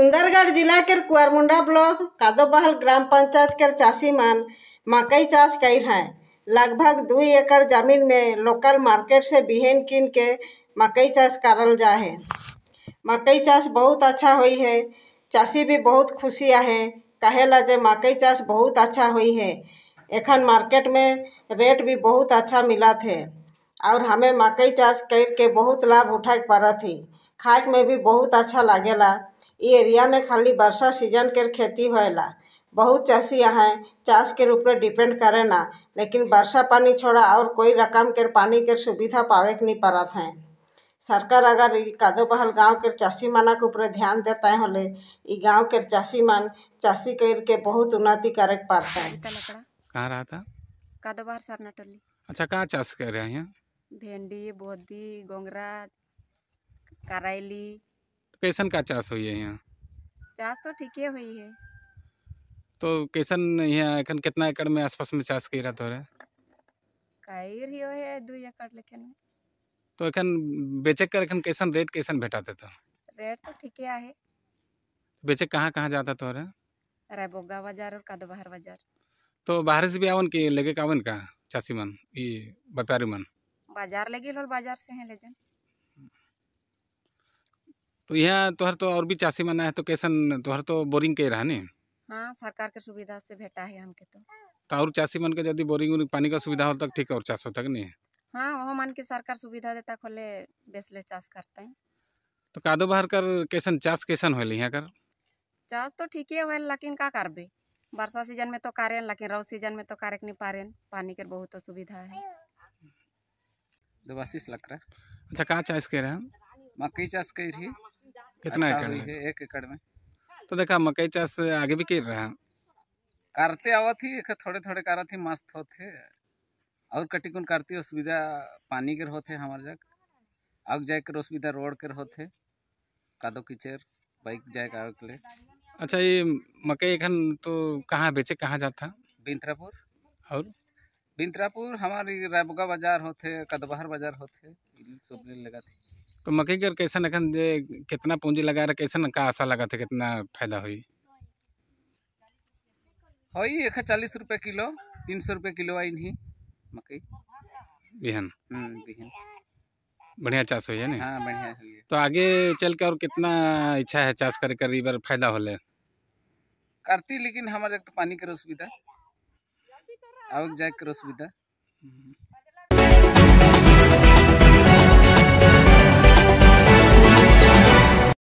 सुंदरगढ़ जिला के कुआरमुंडा ब्लॉक कादोबहल ग्राम पंचायत के चाषी मान मकई चाष कर है लगभग दू एकड़ जमीन में लोकल मार्केट से बिहन किन के मकई चाष करल जा है मकई चाष बहुत अच्छा हुई है चाषी भी बहुत खुशी है कहेला जे मकई चाष बहुत अच्छा हुई है एखन मार्केट में रेट भी बहुत अच्छा मिला थे और हमें मकई चाष करके बहुत लाभ उठा पड़ा थी खाक में भी बहुत अच्छा लगेला इ एरिया में खाली वर्षा सीजन के खेती होला बहुत चाषी हहें चाष के में डिपेंड ना लेकिन वर्षा पानी छोड़ा और कोई रकम के पानी के सुविधा पावे के नहीं पड़ा है सरकार अगर इ कादो बहल गाँव के चाषी माना के ऊपर ध्यान देतै होले इ गाँव के चाषी मन चाषी कर के बहुत उन्नति करे के हैं कहाँ रहा था बहल सरना टोली अच्छा कहाँ चाष कर रहे हैं भिंडी बोधी गोंगरा कराइली कैसन का चाष हुई है यहाँ चाष तो ठीक ही हुई है तो कैसन यहाँ एखन कितना एकड़ में आसपास में चाष कई रहा तोरे कई रियो है दो एकड़ लेकिन तो एखन बेचे कर एखन कैसन रेट कैसन भेटा देता तो? रेट तो ठीक है बेचे कहाँ कहाँ जाता तोरे रायबोगा बाजार और कादोबहर बाजार तो बाहर से भी आवन के लेके आवन का चासी मन ये व्यापारी मन बाजार लगी लोल बाजार से हैं लेजन तो यहाँ तुहर तो और भी चाषी मना है तो कैसन तुहर तो बोरिंग के रहा नहीं हाँ सरकार के सुविधा से भेटा है हमके तो तो और चाषी मन के यदि बोरिंग उरिंग पानी का सुविधा हो तक तो ठीक है और चाष हो तक नहीं हाँ वो मन के सरकार सुविधा देता खोले बेसले चाष करते हैं तो कादो बाहर कर कैसन चाष कैसन हो यहाँ कर चाष तो ठीक है होल लेकिन का कर भी वर्षा सीजन में तो कार्य लेकिन रौ सीजन में तो कार्य नहीं पा रहे पानी के बहुत सुविधा है देवाशीष लकड़ा अच्छा कहाँ चाष कर रहे हैं मकई चाष कर रही है कितना अच्छा एकड़ एक एकड़ में तो देखा मकई चाष आगे भी कर रहा करते आवा थी एक थोड़े थोड़े करत थी मस्त होते और कटिकुन करती असुविधा पानी के होते हमारे जग आग जाए कर असुविधा रोड के होते कादो कीचर बाइक जाए आवे के लिए अच्छा ये मकई एखन तो कहाँ बेचे कहाँ जाता बिंत्रापुर और बिंत्रापुर हमारी रायबुगा बाजार होते कदबहर बाजार होते सब लगा थी तो मकई कर कैसा अखन जे कितना पूंजी लगा रहे कैसा का आशा लगा थे कितना फायदा हुई हई एक चालीस रुपये किलो तीन सौ रुपये किलो आई नहीं मकई बिहन हम्म, बिहन बढ़िया चाष हुई है ना हाँ बढ़िया तो आगे चल के और कितना इच्छा है चाष कर कर बार फायदा होले करती लेकिन हमारे तो पानी के असुविधा आवक जाए के असुविधा